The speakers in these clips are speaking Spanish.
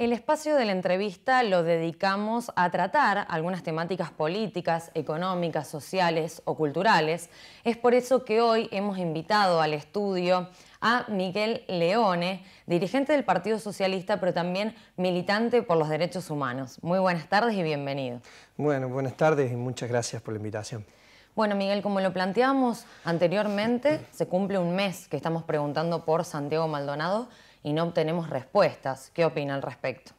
El espacio de la entrevista lo dedicamos a tratar algunas temáticas políticas, económicas, sociales o culturales. Es por eso que hoy hemos invitado al estudio a Miguel Leone, dirigente del Partido Socialista, pero también militante por los derechos humanos. Muy buenas tardes y bienvenido. Bueno, buenas tardes y muchas gracias por la invitación. Bueno, Miguel, como lo planteamos anteriormente, se cumple un mes que estamos preguntando por Santiago Maldonado y no obtenemos respuestas. ¿Qué opina al respecto?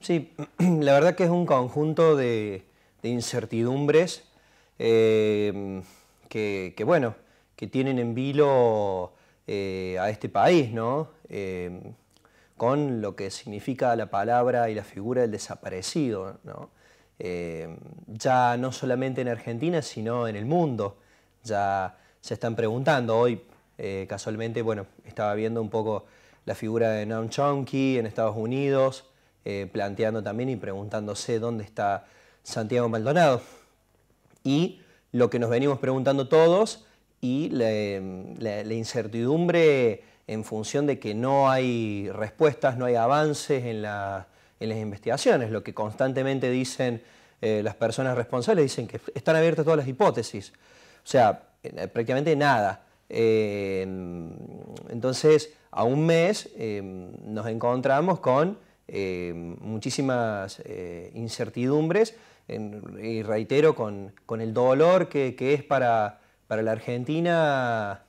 Sí, la verdad que es un conjunto de, incertidumbres eh, que, bueno, que tienen en vilo eh, a este país, ¿no? Eh, con lo que significa la palabra y la figura del desaparecido, ¿no? ya no solamente en Argentina, sino en el mundo. Ya se están preguntando hoy, casualmente, bueno, estaba viendo un poco la figura de Noam Chomsky en Estados Unidos, eh, planteando también y preguntándose dónde está Santiago Maldonado. Y lo que nos venimos preguntando todos y la, em, incertidumbre en función de que no hay respuestas, no hay avances en, las investigaciones. Lo que constantemente dicen eh, las personas responsables, dicen que están abiertas todas las hipótesis. O sea, eh, prácticamente nada. entonces, a un mes eh, nos encontramos con eh, muchísimas eh, incertidumbres y reitero con, el dolor que, es para, la Argentina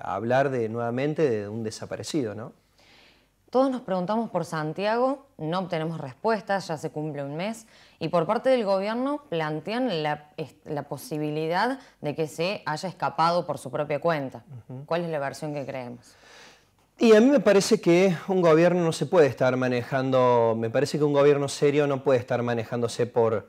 hablar de, nuevamente de un desaparecido. Todos nos preguntamos por Santiago, no obtenemos respuestas, ya se cumple un mes, y por parte del gobierno plantean la, posibilidad de que se haya escapado por su propia cuenta. ¿Cuál es la versión que creemos? Y a mí me parece que un gobierno no se puede estar manejando, me parece que un gobierno serio no puede estar manejándose por,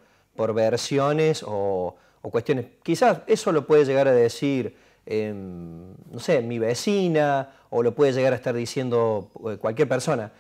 versiones o, cuestiones. Quizás eso lo puede llegar a decir, em, no sé, mi vecina o lo puede llegar a estar diciendo eh, cualquier persona,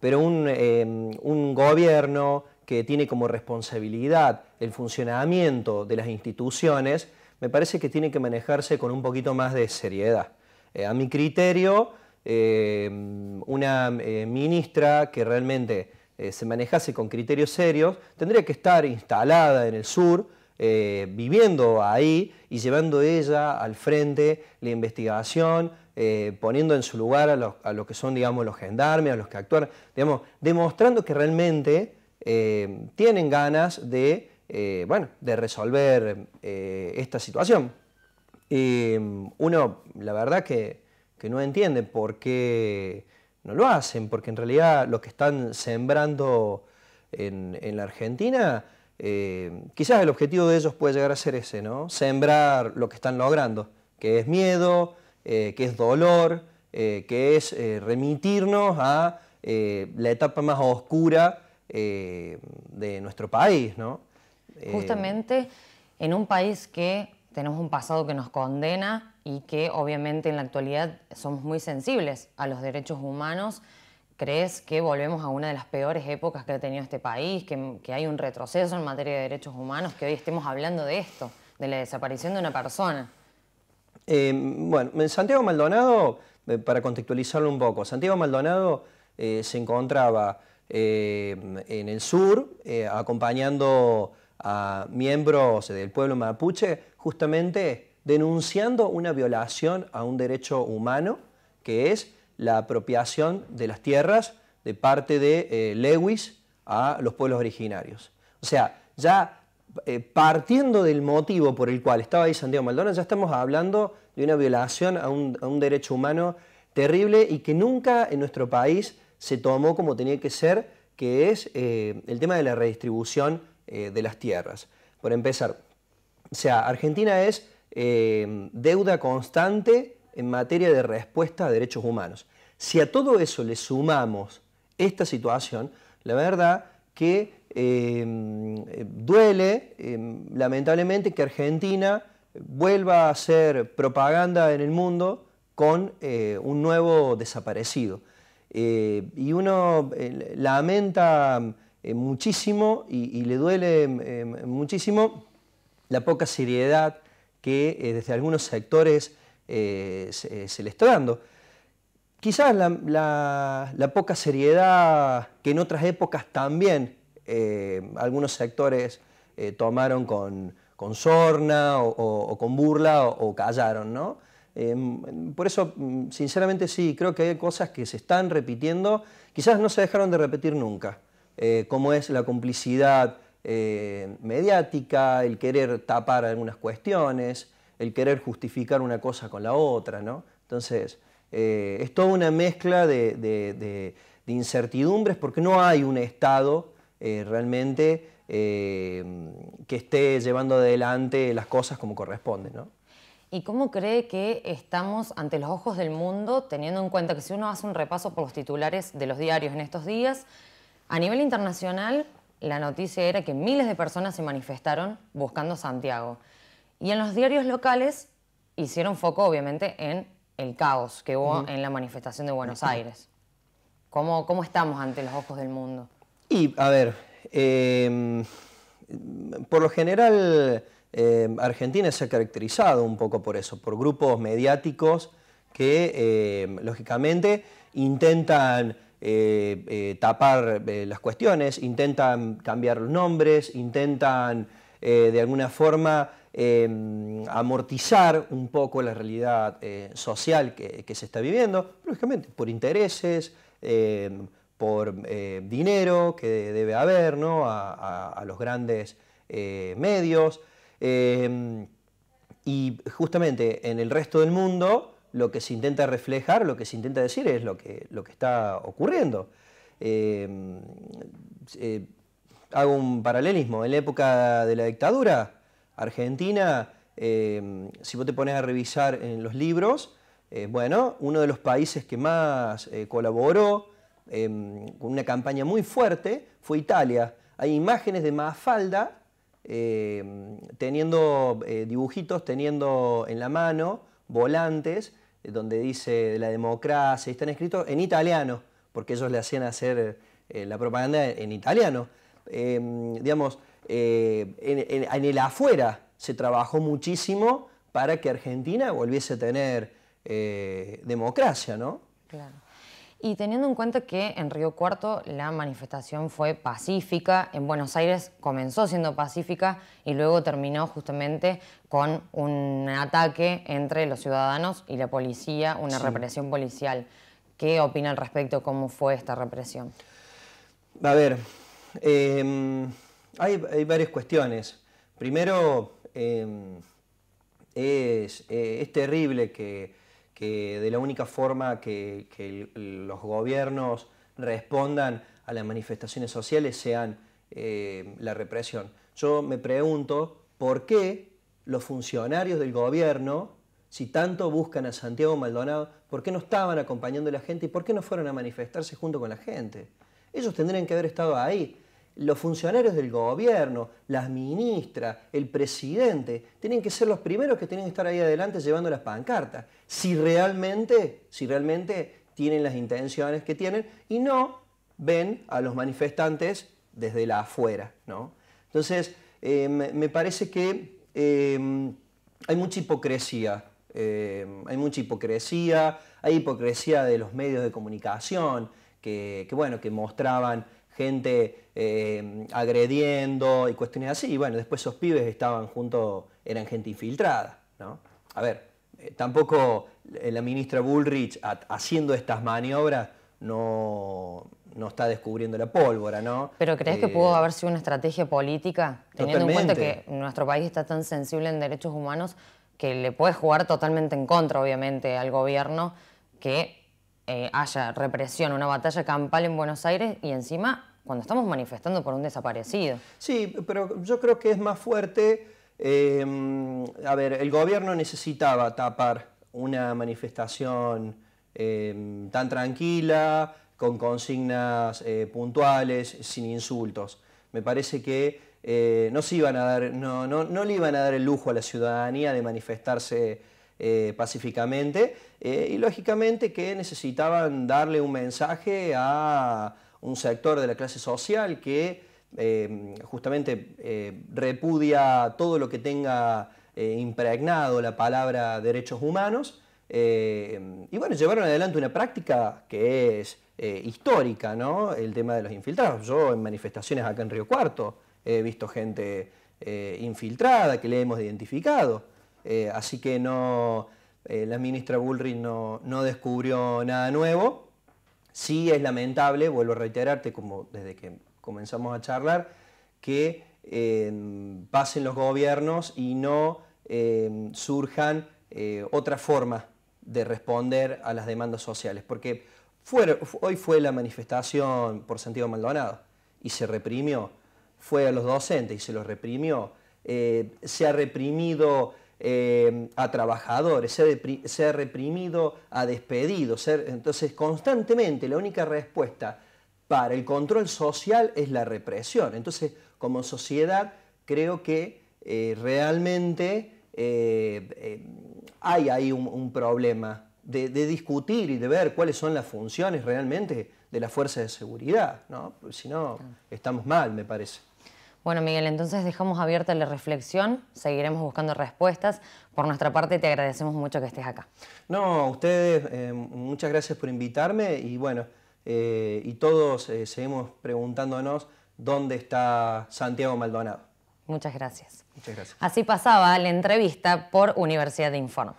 pero em, un, gobierno que tiene como responsabilidad el funcionamiento de las instituciones, me parece que tiene que manejarse con un poquito más de seriedad. Eh, a mi criterio, Em, una eh, ministra que realmente eh, se manejase con criterios serios, tendría que estar instalada en el sur, eh, viviendo ahí y llevando ella al frente la investigación, poniendo en su lugar a los, que son, digamos, los gendarmes, a los que actúan, digamos, demostrando que realmente tienen ganas de, bueno, de resolver esta situación. Em, uno, la verdad que que no entienden por qué no lo hacen, porque en realidad lo que están sembrando en, la Argentina, eh, quizás el objetivo de ellos puede llegar a ser ese, ¿no? Sembrar lo que están logrando, que es miedo, eh, que es dolor, eh, que es remitirnos a la etapa más oscura de nuestro país, ¿no? Justamente en un país que tenemos un pasado que nos condena y que obviamente en la actualidad somos muy sensibles a los derechos humanos. ¿Crees que volvemos a una de las peores épocas que ha tenido este país, que, hay un retroceso en materia de derechos humanos, que hoy estemos hablando de esto, de la desaparición de una persona? Eh, bueno, Santiago Maldonado, eh, para contextualizarlo un poco, Santiago Maldonado eh, se encontraba en el sur acompañando a miembros del pueblo mapuche justamente denunciando una violación a un derecho humano que es la apropiación de las tierras de parte de eh, Lewis a los pueblos originarios. O sea, ya eh, partiendo del motivo por el cual estaba ahí Santiago Maldonado, ya estamos hablando de una violación a un, derecho humano terrible y que nunca en nuestro país se tomó como tenía que ser, que es eh, el tema de la redistribución de las tierras. Por empezar, o sea, Argentina es Em, deuda constante en materia de respuesta a derechos humanos. Si a todo eso le sumamos esta situación, la verdad que em, duele, em, lamentablemente, que Argentina vuelva a hacer propaganda en el mundo con eh, un nuevo desaparecido. Eh, y uno eh, lamenta muchísimo y, le duele muchísimo la poca seriedad, que eh, desde algunos sectores eh, eh, se, le está dando. Quizás la, poca seriedad que en otras épocas también algunos sectores tomaron con, sorna o, con burla o, callaron, ¿no? Em, por eso, mm, sinceramente sí, creo que hay cosas que se están repitiendo, quizás no se dejaron de repetir nunca, como es la complicidad, eh, mediática, el querer tapar algunas cuestiones, el querer justificar una cosa con la otra, ¿no? Entonces, eh, es toda una mezcla de, incertidumbres porque no hay un Estado eh, realmente que esté llevando adelante las cosas como corresponde, ¿Y cómo cree que estamos ante los ojos del mundo, teniendo en cuenta que si uno hace un repaso por los titulares de los diarios en estos días, a nivel internacional la noticia era que miles de personas se manifestaron buscando a Santiago. Y en los diarios locales hicieron foco, obviamente, en el caos que hubo en la manifestación de Buenos Aires. ¿Cómo, estamos ante los ojos del mundo? Y, a ver, em, por lo general, em, Argentina se ha caracterizado un poco por eso, por grupos mediáticos que, em, lógicamente, intentan eh, eh, tapar eh, las cuestiones, intentan cambiar los nombres, intentan de alguna forma em, amortizar un poco la realidad social que, se está viviendo, lógicamente por intereses, em, por dinero que debe haber a, los grandes medios. Em, y justamente en el resto del mundo, lo que se intenta reflejar, lo que se intenta decir es lo que, está ocurriendo. Eh, eh, hago un paralelismo. En la época de la dictadura argentina, eh, si vos te pones a revisar en los libros, bueno, uno de los países que más colaboró con una campaña muy fuerte fue Italia. Hay imágenes de Mafalda teniendo dibujitos, teniendo en la mano volantes donde dice la democracia, y están escritos en italiano, porque ellos le hacían hacer eh, la propaganda en italiano. Em, digamos, eh, en, en, el afuera se trabajó muchísimo para que Argentina volviese a tener eh, democracia, ¿no? Claro. Y teniendo en cuenta que en Río Cuarto la manifestación fue pacífica, en Buenos Aires comenzó siendo pacífica y luego terminó justamente con un ataque entre los ciudadanos y la policía, una represión policial. ¿Qué opina al respecto? ¿Cómo fue esta represión? A ver, em, hay, varias cuestiones. Primero, em, eh, es terrible que que de la única forma que, los gobiernos respondan a las manifestaciones sociales sean eh, la represión. Yo me pregunto por qué los funcionarios del gobierno, si tanto buscan a Santiago Maldonado, por qué no estaban acompañando a la gente y por qué no fueron a manifestarse junto con la gente. Ellos tendrían que haber estado ahí los funcionarios del gobierno, las ministras, el presidente, tienen que ser los primeros que tienen que estar ahí adelante llevando las pancartas, si realmente, si realmente tienen las intenciones que tienen y no ven a los manifestantes desde la afuera. ¿no? Entonces, eh, me parece que eh, hay mucha hipocresía. Eh, hay mucha hipocresía, hay hipocresía de los medios de comunicación bueno, que mostraban gente Em, agrediendo y cuestiones así. Y bueno, después esos pibes estaban juntos, eran gente infiltrada, ¿no? A ver, eh, tampoco eh, la ministra Bullrich haciendo estas maniobras no, no está descubriendo la pólvora, ¿no? Pero ¿crees que pudo eh, haber sido una estrategia política? Teniendo en cuenta que nuestro país está tan sensible en derechos humanos que le puede jugar totalmente en contra, obviamente, al gobierno que haya represión, una batalla campal en Buenos Aires y encima cuando estamos manifestando por un desaparecido. Sí, pero yo creo que es más fuerte. Em, a ver, el gobierno necesitaba tapar una manifestación em, tan tranquila, con consignas eh, puntuales, sin insultos. Me parece que eh, no, iban a dar, no, no, le iban a dar el lujo a la ciudadanía de manifestarse eh, pacíficamente y lógicamente que necesitaban darle un mensaje a un sector de la clase social que eh, justamente eh, repudia todo lo que tenga eh, impregnado la palabra derechos humanos. y bueno, llevaron adelante una práctica que es histórica, ¿no? El tema de los infiltrados. Yo en manifestaciones acá en Río Cuarto he visto gente infiltrada que le hemos identificado. así que no, la ministra Bullrich no descubrió nada nuevo. Sí es lamentable, vuelvo a reiterarte, como desde que comenzamos a charlar, que em, pasen los gobiernos y no em, surjan eh, otras formas de responder a las demandas sociales. Porque hoy fue la manifestación por sentido Maldonado y se reprimió. Fue a los docentes y se los reprimió. Eh, se ha reprimido eh, a trabajadores, se ha, reprimido a despedido ser entonces, constantemente la única respuesta para el control social es la represión. Entonces, como sociedad, creo que eh, realmente eh, hay ahí un, problema de, discutir y de ver cuáles son las funciones realmente de la fuerza de seguridad. ¿no? si no, estamos mal, me parece. Bueno, Miguel, entonces dejamos abierta la reflexión, seguiremos buscando respuestas. Por nuestra parte, te agradecemos mucho que estés acá. No, ustedes, eh, muchas gracias por invitarme y bueno, eh, y todos eh, seguimos preguntándonos dónde está Santiago Maldonado. Muchas gracias. Muchas gracias. Así pasaba la entrevista por Universidad de Informa.